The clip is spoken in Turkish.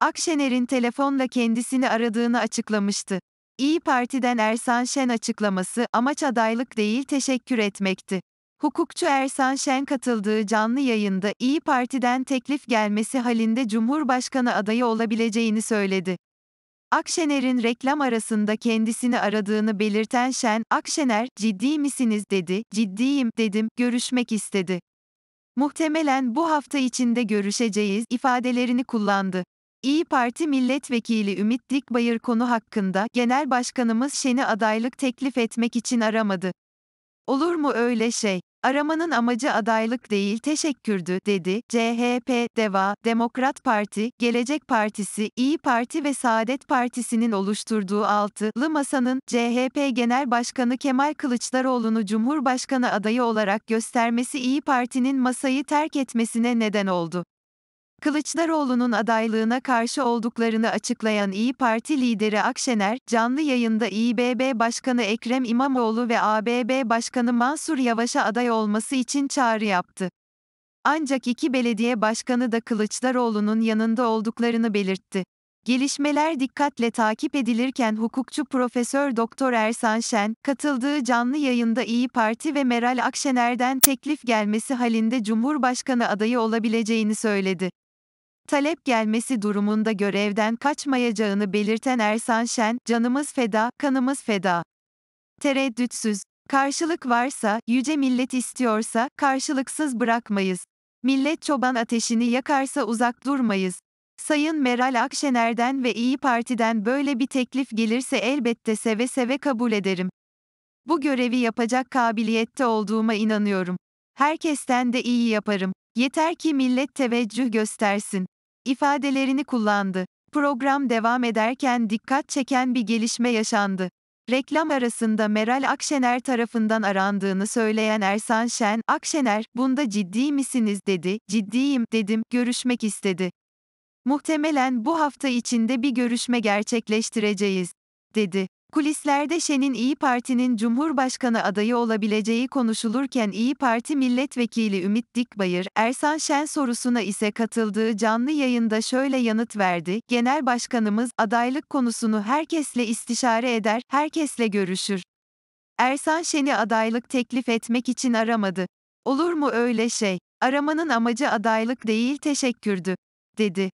Akşener'in telefonla kendisini aradığını açıklamıştı. İyi Parti'den Ersan Şen açıklaması amaç adaylık değil teşekkür etmekti. Hukukçu Ersan Şen katıldığı canlı yayında İyi Parti'den teklif gelmesi halinde Cumhurbaşkanı adayı olabileceğini söyledi. Akşener'in reklam arasında kendisini aradığını belirten Şen, "Akşener, ciddi misiniz?" dedi. "Ciddiyim." dedim. Görüşmek istedi. Muhtemelen bu hafta içinde görüşeceğiz ifadelerini kullandı. İyi Parti Milletvekili Ümit Dikbayır konu hakkında Genel Başkanımız Şen'i adaylık teklif etmek için aramadı. Olur mu öyle şey? Aramanın amacı adaylık değil teşekkürdü, dedi. CHP, DEVA, Demokrat Parti, Gelecek Partisi, İyi Parti ve Saadet Partisi'nin oluşturduğu altılı masanın, CHP Genel Başkanı Kemal Kılıçdaroğlu'nu Cumhurbaşkanı adayı olarak göstermesi İyi Parti'nin masayı terk etmesine neden oldu. Kılıçdaroğlu'nun adaylığına karşı olduklarını açıklayan İyi Parti lideri Akşener, canlı yayında İBB Başkanı Ekrem İmamoğlu ve ABB Başkanı Mansur Yavaş'a aday olması için çağrı yaptı. Ancak iki belediye başkanı da Kılıçdaroğlu'nun yanında olduklarını belirtti. Gelişmeler dikkatle takip edilirken hukukçu Profesör Doktor Ersan Şen, katıldığı canlı yayında İyi Parti ve Meral Akşener'den teklif gelmesi halinde Cumhurbaşkanı adayı olabileceğini söyledi. Talep gelmesi durumunda görevden kaçmayacağını belirten Ersan Şen, canımız feda, kanımız feda. Tereddütsüz. Karşılık varsa, yüce millet istiyorsa, karşılıksız bırakmayız. Millet çoban ateşini yakarsa uzak durmayız. Sayın Meral Akşener'den ve İyi Parti'den böyle bir teklif gelirse elbette seve seve kabul ederim. Bu görevi yapacak kabiliyette olduğuma inanıyorum. Herkesten de iyi yaparım. Yeter ki millet teveccüh göstersin ifadelerini kullandı. Program devam ederken dikkat çeken bir gelişme yaşandı. Reklam arasında Meral Akşener tarafından arandığını söyleyen Ersan Şen, Akşener, bunda ciddi misiniz dedi, ciddiyim dedim, görüşmek istedi. Muhtemelen bu hafta içinde bir görüşme gerçekleştireceğiz, dedi. Kulislerde Şen'in İyi Parti'nin Cumhurbaşkanı adayı olabileceği konuşulurken İyi Parti Milletvekili Ümit Dikbayır, Ersan Şen sorusuna ise katıldığı canlı yayında şöyle yanıt verdi. Genel Başkanımız adaylık konusunu herkesle istişare eder, herkesle görüşür. Ersan Şen'i adaylık teklif etmek için aramadı. Olur mu öyle şey? Aramanın amacı adaylık değil teşekkürdü, dedi.